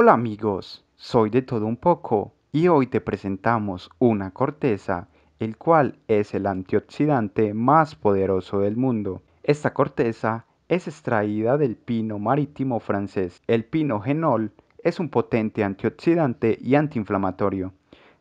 Hola amigos, soy de todo un poco y hoy te presentamos una corteza, el cual es el antioxidante más poderoso del mundo. Esta corteza es extraída del pino marítimo francés. El pino genol es un potente antioxidante y antiinflamatorio.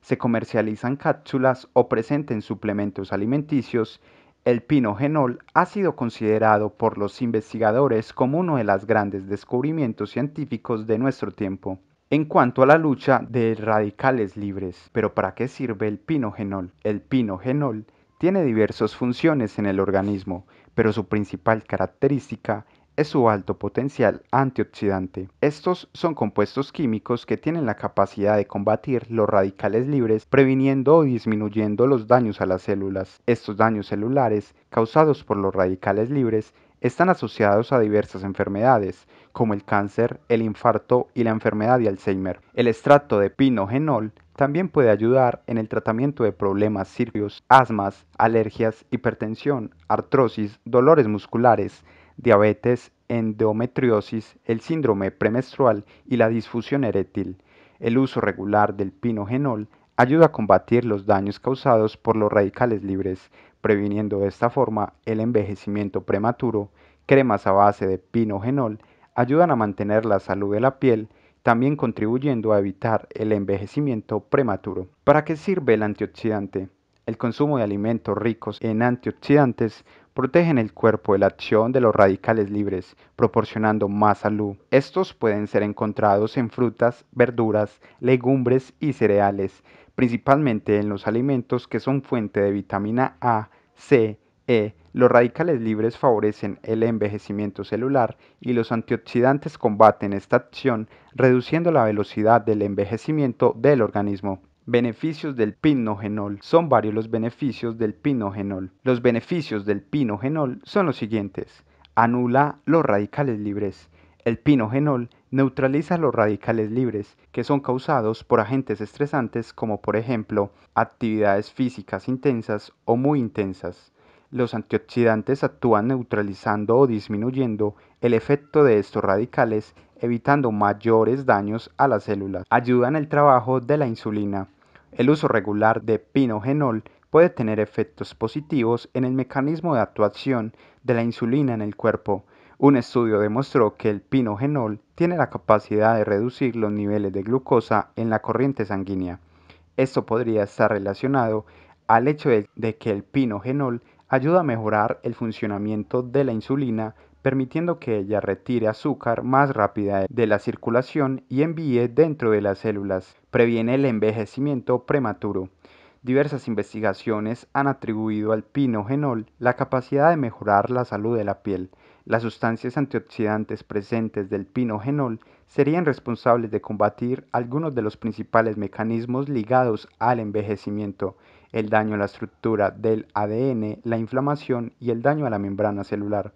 Se comercializan cápsulas o presenten suplementos alimenticios el pinogenol ha sido considerado por los investigadores como uno de los grandes descubrimientos científicos de nuestro tiempo. En cuanto a la lucha de radicales libres, pero ¿para qué sirve el pinogenol? El pinogenol tiene diversas funciones en el organismo, pero su principal característica es su alto potencial antioxidante. Estos son compuestos químicos que tienen la capacidad de combatir los radicales libres previniendo o disminuyendo los daños a las células. Estos daños celulares causados por los radicales libres están asociados a diversas enfermedades, como el cáncer, el infarto y la enfermedad de Alzheimer. El extracto de pinogenol también puede ayudar en el tratamiento de problemas circulatorios, asmas, alergias, hipertensión, artrosis, dolores musculares, diabetes endometriosis, el síndrome premenstrual y la disfusión erétil. El uso regular del pinogenol ayuda a combatir los daños causados por los radicales libres, previniendo de esta forma el envejecimiento prematuro. Cremas a base de pinogenol ayudan a mantener la salud de la piel, también contribuyendo a evitar el envejecimiento prematuro. ¿Para qué sirve el antioxidante? El consumo de alimentos ricos en antioxidantes protegen el cuerpo de la acción de los radicales libres, proporcionando más salud. Estos pueden ser encontrados en frutas, verduras, legumbres y cereales, principalmente en los alimentos que son fuente de vitamina A, C, E. Los radicales libres favorecen el envejecimiento celular y los antioxidantes combaten esta acción reduciendo la velocidad del envejecimiento del organismo. Beneficios del pinogenol. Son varios los beneficios del pinogenol. Los beneficios del pinogenol son los siguientes. Anula los radicales libres. El pinogenol neutraliza los radicales libres que son causados por agentes estresantes como por ejemplo actividades físicas intensas o muy intensas. Los antioxidantes actúan neutralizando o disminuyendo el efecto de estos radicales evitando mayores daños a las células. Ayudan el trabajo de la insulina. El uso regular de pinogenol puede tener efectos positivos en el mecanismo de actuación de la insulina en el cuerpo. Un estudio demostró que el pinogenol tiene la capacidad de reducir los niveles de glucosa en la corriente sanguínea. Esto podría estar relacionado al hecho de, que el pinogenol ayuda a mejorar el funcionamiento de la insulina permitiendo que ella retire azúcar más rápida de la circulación y envíe dentro de las células. Previene el envejecimiento prematuro. Diversas investigaciones han atribuido al pinogenol la capacidad de mejorar la salud de la piel. Las sustancias antioxidantes presentes del pinogenol serían responsables de combatir algunos de los principales mecanismos ligados al envejecimiento, el daño a la estructura del ADN, la inflamación y el daño a la membrana celular.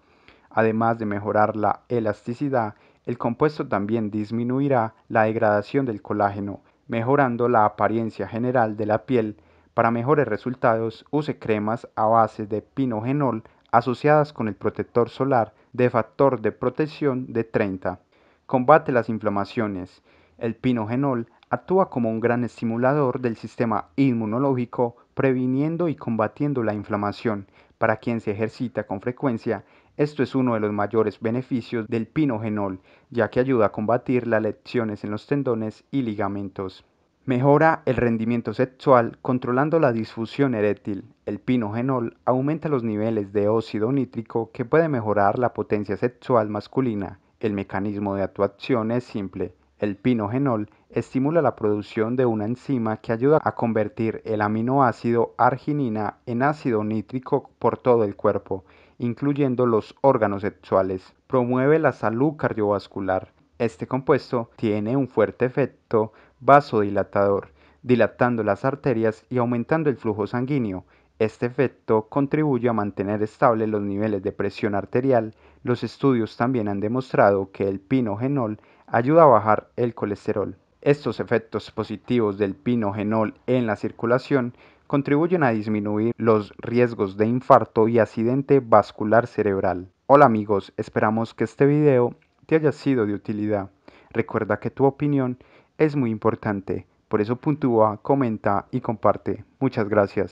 Además de mejorar la elasticidad, el compuesto también disminuirá la degradación del colágeno, mejorando la apariencia general de la piel. Para mejores resultados, use cremas a base de pinogenol asociadas con el protector solar de factor de protección de 30. Combate las inflamaciones. El pinogenol actúa como un gran estimulador del sistema inmunológico, previniendo y combatiendo la inflamación. Para quien se ejercita con frecuencia, esto es uno de los mayores beneficios del pinogenol, ya que ayuda a combatir las lesiones en los tendones y ligamentos. Mejora el rendimiento sexual controlando la disfusión eréctil. El pinogenol aumenta los niveles de óxido nítrico que puede mejorar la potencia sexual masculina. El mecanismo de actuación es simple. El pinogenol estimula la producción de una enzima que ayuda a convertir el aminoácido arginina en ácido nítrico por todo el cuerpo incluyendo los órganos sexuales. Promueve la salud cardiovascular. Este compuesto tiene un fuerte efecto vasodilatador, dilatando las arterias y aumentando el flujo sanguíneo. Este efecto contribuye a mantener estables los niveles de presión arterial. Los estudios también han demostrado que el pinogenol ayuda a bajar el colesterol. Estos efectos positivos del pinogenol en la circulación contribuyen a disminuir los riesgos de infarto y accidente vascular cerebral. Hola amigos, esperamos que este video te haya sido de utilidad. Recuerda que tu opinión es muy importante, por eso puntúa, comenta y comparte. Muchas gracias.